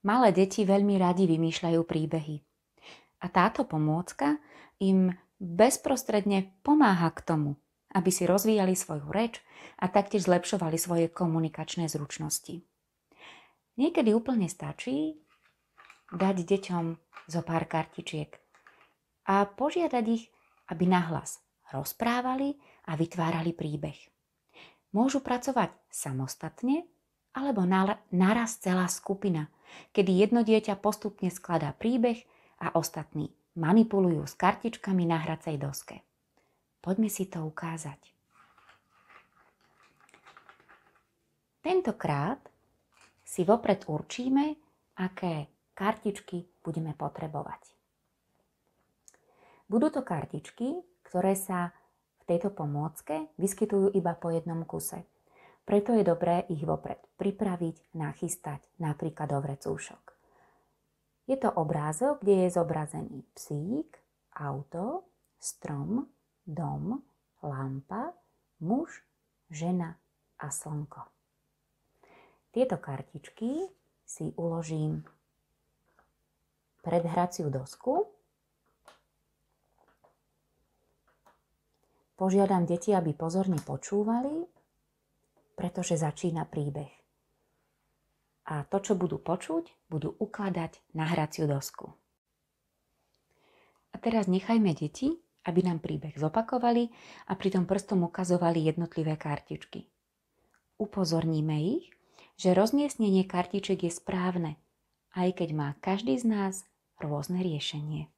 Malé deti veľmi radi vymýšľajú príbehy. A táto pomôcka im bezprostredne pomáha k tomu, aby si rozvíjali svoju reč a taktiež zlepšovali svoje komunikačné zručnosti. Niekedy úplne stačí dať deťom zo pár kartičiek a požiadať ich, aby nahlas rozprávali a vytvárali príbeh. Môžu pracovať samostatne alebo naraz celá skupina, kedy jedno dieťa postupne skladá príbeh a ostatní manipulujú s kartičkami na hracej doske. Poďme si to ukázať. Tentokrát si vopred určíme, aké kartičky budeme potrebovať. Budú to kartičky, ktoré sa v tejto pomôcke vyskytujú iba po jednom kuse. Preto je dobré ich vopred pripraviť, nachystať, napríklad do vrecúšok. Je to obrázok, kde je zobrazený psík, auto, strom, dom, lampa, muž, žena a slnko. Tieto kartičky si uložím pred hraciu dosku. Požiadam deti, aby pozorne počúvali pretože začína príbeh. A to, čo budú počuť, budú ukladať na hraciu dosku. A teraz nechajme deti, aby nám príbeh zopakovali a pritom prstom ukazovali jednotlivé kartičky. Upozorníme ich, že rozmiestnenie kartiček je správne, aj keď má každý z nás rôzne riešenie.